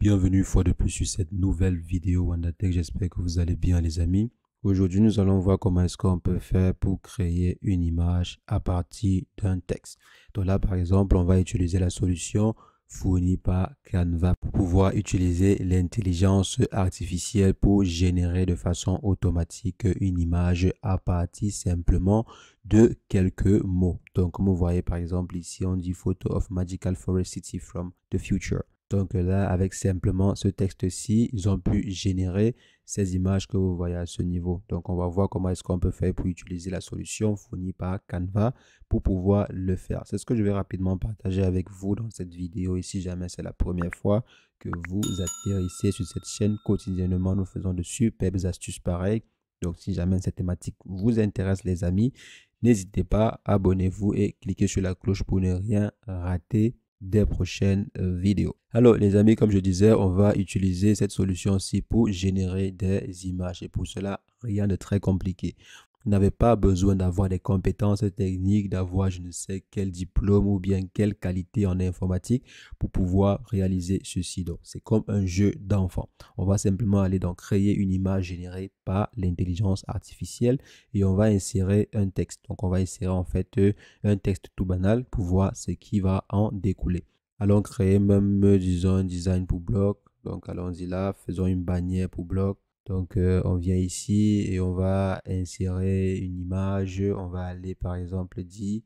Bienvenue une fois de plus sur cette nouvelle vidéo WandaTech. J'espère que vous allez bien les amis. Aujourd'hui, nous allons voir comment est-ce qu'on peut faire pour créer une image à partir d'un texte. Donc là, par exemple, on va utiliser la solution fournie par Canva pour pouvoir utiliser l'intelligence artificielle pour générer de façon automatique une image à partir simplement de quelques mots. Donc, comme vous voyez, par exemple, ici, on dit photo of magical forest city from the future. Donc là, avec simplement ce texte-ci, ils ont pu générer ces images que vous voyez à ce niveau. Donc on va voir comment est-ce qu'on peut faire pour utiliser la solution fournie par Canva pour pouvoir le faire. C'est ce que je vais rapidement partager avec vous dans cette vidéo. Et si jamais c'est la première fois que vous atterrissez sur cette chaîne, quotidiennement, nous faisons de superbes astuces pareilles. Donc si jamais cette thématique vous intéresse les amis, n'hésitez pas, abonnez-vous et cliquez sur la cloche pour ne rien rater des prochaines euh, vidéos. Alors les amis, comme je disais, on va utiliser cette solution-ci pour générer des images. Et pour cela, rien de très compliqué n'avait pas besoin d'avoir des compétences techniques, d'avoir je ne sais quel diplôme ou bien quelle qualité en informatique pour pouvoir réaliser ceci. Donc, c'est comme un jeu d'enfant. On va simplement aller donc créer une image générée par l'intelligence artificielle et on va insérer un texte. Donc, on va insérer en fait euh, un texte tout banal pour voir ce qui va en découler. Allons créer même, disons, un design pour bloc. Donc, allons-y là, faisons une bannière pour bloc. Donc, euh, on vient ici et on va insérer une image. On va aller, par exemple, dire,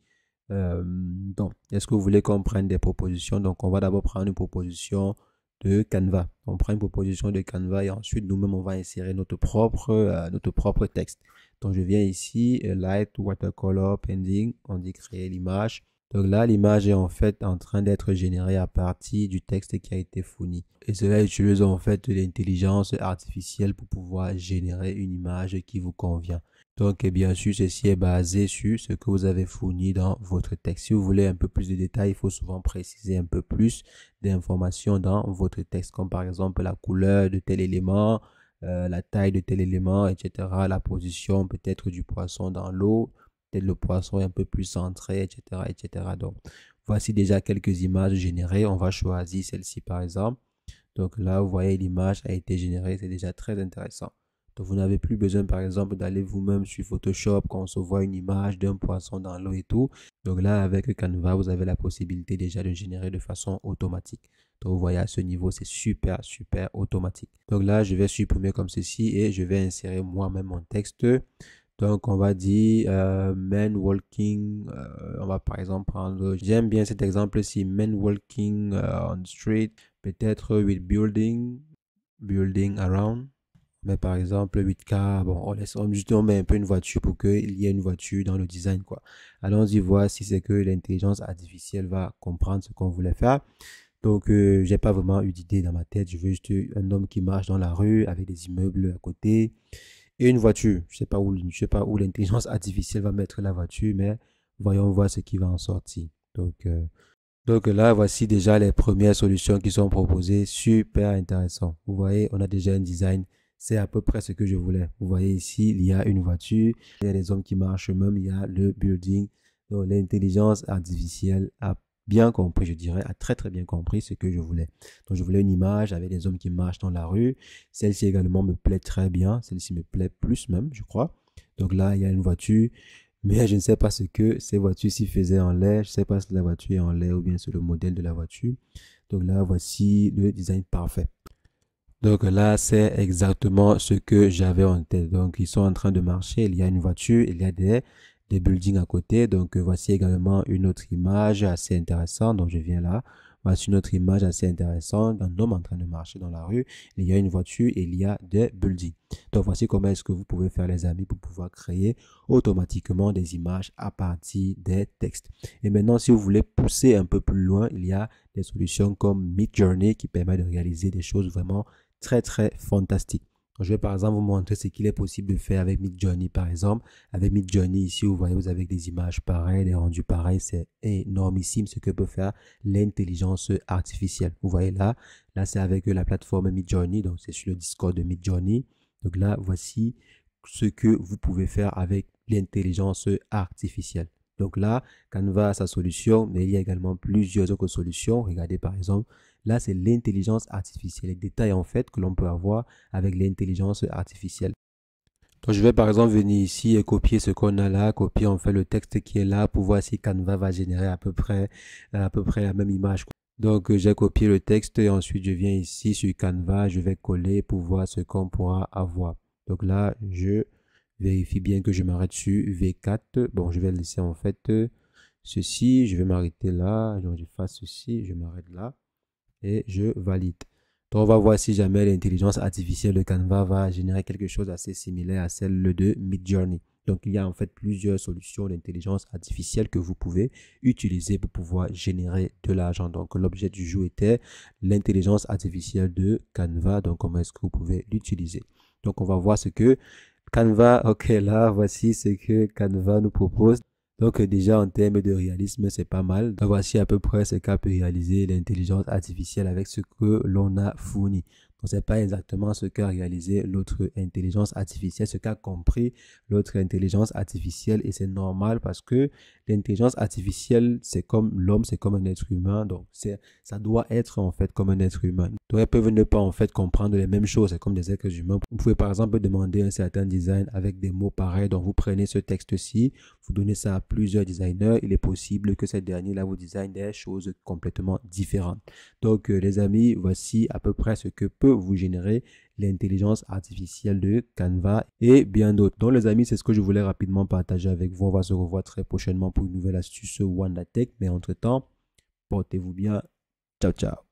euh, donc, est-ce que vous voulez qu'on prenne des propositions Donc, on va d'abord prendre une proposition de Canva. On prend une proposition de Canva et ensuite, nous-mêmes, on va insérer notre propre, euh, notre propre texte. Donc, je viens ici, Light Watercolor Pending. On dit créer l'image. Donc là, l'image est en fait en train d'être générée à partir du texte qui a été fourni. Et cela utilise en fait l'intelligence artificielle pour pouvoir générer une image qui vous convient. Donc, eh bien sûr, ceci est basé sur ce que vous avez fourni dans votre texte. Si vous voulez un peu plus de détails, il faut souvent préciser un peu plus d'informations dans votre texte, comme par exemple la couleur de tel élément, euh, la taille de tel élément, etc., la position peut-être du poisson dans l'eau, le poisson est un peu plus centré, etc., etc. Donc, voici déjà quelques images générées. On va choisir celle-ci, par exemple. Donc là, vous voyez, l'image a été générée. C'est déjà très intéressant. Donc, vous n'avez plus besoin, par exemple, d'aller vous-même sur Photoshop quand on se voit une image d'un poisson dans l'eau et tout. Donc là, avec Canva, vous avez la possibilité déjà de générer de façon automatique. Donc, vous voyez, à ce niveau, c'est super, super automatique. Donc là, je vais supprimer comme ceci et je vais insérer moi-même mon texte. Donc, on va dire euh, man men walking. Euh, on va par exemple prendre. J'aime bien cet exemple-ci. Men walking euh, on the street. Peut-être with building. Building around. Mais par exemple, 8K, bon, on laisse, on, juste, on met un peu une voiture pour qu'il y ait une voiture dans le design, quoi. Allons-y voir si c'est que l'intelligence artificielle va comprendre ce qu'on voulait faire. Donc, j'ai pas vraiment eu d'idée dans ma tête. Je veux juste un homme qui marche dans la rue avec des immeubles à côté. Et une voiture, je sais pas où, je sais pas où l'intelligence artificielle va mettre la voiture, mais voyons voir ce qui va en sortir. Donc, euh, donc là, voici déjà les premières solutions qui sont proposées. Super intéressant. Vous voyez, on a déjà un design. C'est à peu près ce que je voulais. Vous voyez ici, il y a une voiture, il y a des hommes qui marchent même, il y a le building. Donc l'intelligence artificielle a bien compris, je dirais, a très très bien compris ce que je voulais. Donc je voulais une image avec des hommes qui marchent dans la rue. Celle-ci également me plaît très bien. Celle-ci me plaît plus même, je crois. Donc là, il y a une voiture, mais je ne sais pas ce que ces voitures s'y faisaient en lait Je ne sais pas si la voiture est en lait ou bien c'est le modèle de la voiture. Donc là, voici le design parfait. Donc là, c'est exactement ce que j'avais en tête. Donc ils sont en train de marcher, il y a une voiture, il y a des des buildings à côté. Donc euh, voici également une autre image assez intéressante Donc je viens là. Voici une autre image assez intéressante d'un homme en train de marcher dans la rue. Il y a une voiture et il y a des buildings. Donc voici comment est-ce que vous pouvez faire les amis pour pouvoir créer automatiquement des images à partir des textes. Et maintenant, si vous voulez pousser un peu plus loin, il y a des solutions comme Journey qui permet de réaliser des choses vraiment très très fantastiques. Je vais par exemple vous montrer ce qu'il est possible de faire avec Midjourney par exemple. Avec Midjourney ici, vous voyez, vous avez des images pareilles, des rendus pareils. C'est énormissime ce que peut faire l'intelligence artificielle. Vous voyez là, là c'est avec la plateforme Midjourney, donc c'est sur le Discord de Midjourney. Donc là, voici ce que vous pouvez faire avec l'intelligence artificielle. Donc là, Canva a sa solution, mais il y a également plusieurs autres solutions. Regardez par exemple, Là, c'est l'intelligence artificielle, les détails en fait que l'on peut avoir avec l'intelligence artificielle. Donc, je vais par exemple venir ici et copier ce qu'on a là, copier en fait le texte qui est là pour voir si Canva va générer à peu près, à peu près la même image. Donc, euh, j'ai copié le texte et ensuite je viens ici sur Canva, je vais coller pour voir ce qu'on pourra avoir. Donc là, je vérifie bien que je m'arrête sur V4. Bon, je vais laisser en fait ceci, je vais m'arrêter là, donc je fasse ceci, je m'arrête là et je valide. Donc on va voir si jamais l'intelligence artificielle de Canva va générer quelque chose assez similaire à celle de Midjourney. Donc il y a en fait plusieurs solutions d'intelligence artificielle que vous pouvez utiliser pour pouvoir générer de l'argent. Donc l'objet du jeu était l'intelligence artificielle de Canva. Donc comment est-ce que vous pouvez l'utiliser Donc on va voir ce que Canva, ok là voici ce que Canva nous propose. Donc euh, déjà en termes de réalisme, c'est pas mal. Donc, voici à peu près ce qu'a pu réaliser l'intelligence artificielle avec ce que l'on a fourni. Donc c'est pas exactement ce qu'a réalisé l'autre intelligence artificielle, ce qu'a compris l'autre intelligence artificielle et c'est normal parce que l'intelligence artificielle c'est comme l'homme, c'est comme un être humain. Donc ça doit être en fait comme un être humain. Donc elles peuvent ne pas en fait comprendre les mêmes choses, c'est comme des êtres humains. Vous pouvez par exemple demander un certain design avec des mots pareils, donc vous prenez ce texte-ci, vous donnez ça à plusieurs designers, il est possible que ces derniers-là vous design des choses complètement différentes. Donc euh, les amis, voici à peu près ce que peut vous générer l'intelligence artificielle de Canva et bien d'autres. Donc les amis, c'est ce que je voulais rapidement partager avec vous. On va se revoir très prochainement pour une nouvelle astuce WandaTech. Mais entre-temps, portez-vous bien. Ciao, ciao.